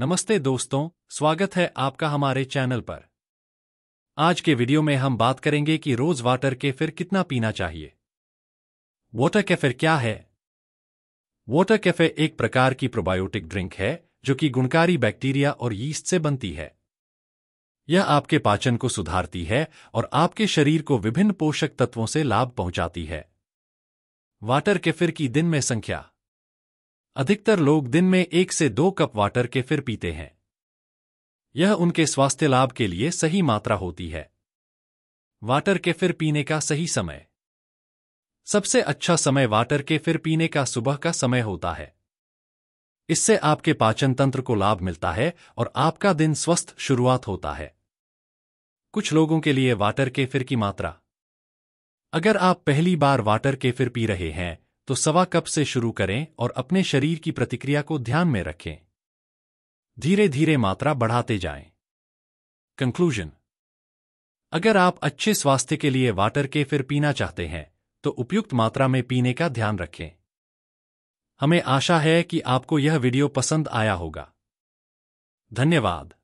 नमस्ते दोस्तों स्वागत है आपका हमारे चैनल पर आज के वीडियो में हम बात करेंगे कि रोज वाटर के फिर कितना पीना चाहिए वाटर कैफे क्या है वाटर कैफे एक प्रकार की प्रोबायोटिक ड्रिंक है जो कि गुणकारी बैक्टीरिया और यीस्ट से बनती है यह आपके पाचन को सुधारती है और आपके शरीर को विभिन्न पोषक तत्वों से लाभ पहुंचाती है वाटर कैफिर की दिन में संख्या अधिकतर लोग दिन में एक से दो कप वाटर के फिर पीते हैं यह उनके स्वास्थ्य लाभ के लिए सही मात्रा होती है वाटर के फिर पीने का सही समय सबसे अच्छा समय वाटर के फिर पीने का सुबह का समय होता है इससे आपके पाचन तंत्र को लाभ मिलता है और आपका दिन स्वस्थ शुरुआत होता है कुछ लोगों के लिए वाटर के फिर की मात्रा अगर आप पहली बार वाटर के फिर पी रहे हैं तो सवा कप से शुरू करें और अपने शरीर की प्रतिक्रिया को ध्यान में रखें धीरे धीरे मात्रा बढ़ाते जाएं। कंक्लूजन अगर आप अच्छे स्वास्थ्य के लिए वाटर के फिर पीना चाहते हैं तो उपयुक्त मात्रा में पीने का ध्यान रखें हमें आशा है कि आपको यह वीडियो पसंद आया होगा धन्यवाद